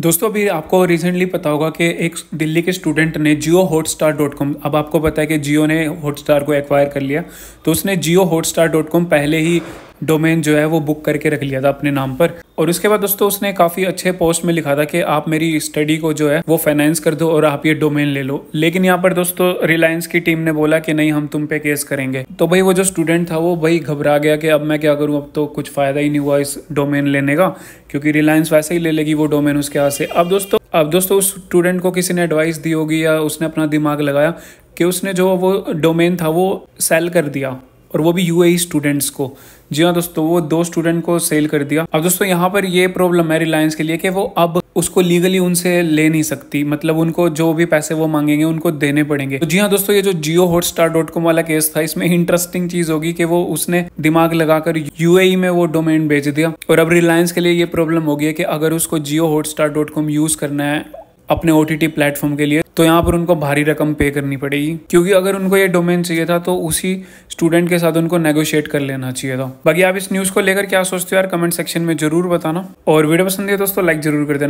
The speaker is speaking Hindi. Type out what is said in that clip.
दोस्तों अभी आपको रिसेंटली पता होगा कि एक दिल्ली के स्टूडेंट ने Jio Hotstar dot com अब आपको पता है कि जियो ने हॉट स्टार को एक्वायर कर लिया तो उसने Jio Hotstar dot com पहले ही डोमेन जो है वो बुक करके रख लिया था अपने नाम पर और उसके बाद दोस्तों उसने काफ़ी अच्छे पोस्ट में लिखा था कि आप मेरी स्टडी को जो है वो फाइनेंस कर दो और आप ये डोमेन ले लो लेकिन यहाँ पर दोस्तों रिलायंस की टीम ने बोला कि नहीं हम तुम पे केस करेंगे तो भाई वो जो स्टूडेंट था वो भाई घबरा गया कि अब मैं क्या करूँ अब तो कुछ फ़ायदा ही नहीं हुआ इस डोमेन लेने का क्योंकि रिलायंस वैसे ही ले लेगी वो डोमेन उसके हाथ से अब दोस्तों अब दोस्तों उस स्टूडेंट को किसी ने एडवाइस दी होगी या उसने अपना दिमाग लगाया कि उसने जो वो डोमेन था वो सेल कर दिया और वो भी यूएई स्टूडेंट्स e को जी हाँ दोस्तों वो दो स्टूडेंट को सेल कर दिया अब दोस्तों यहाँ पर ये प्रॉब्लम है रिलायंस के लिए कि वो अब उसको लीगली उनसे ले नहीं सकती मतलब उनको जो भी पैसे वो मांगेंगे उनको देने पड़ेंगे तो जी हाँ दोस्तों ये जो जियो हॉटस्टार डॉट कॉम वाला केस था इसमें इंटरेस्टिंग चीज होगी कि वो उसने दिमाग लगाकर यूएई e में वो डोमेन भेज दिया और अब रिलायंस के लिए ये प्रॉब्लम होगी कि अगर उसको Jio Hotstar dot com use करना है अपने ओ टी प्लेटफॉर्म के लिए तो यहाँ पर उनको भारी रकम पे करनी पड़ेगी क्योंकि अगर उनको ये डोमेन चाहिए था तो उसी स्टूडेंट के साथ उनको नेगोशिएट कर लेना चाहिए था बाकी आप इस न्यूज़ को लेकर क्या सोचते हो यार कमेंट सेक्शन में जरूर बताना और वीडियो पसंद है तो दोस्तों लाइक जरूर कर देना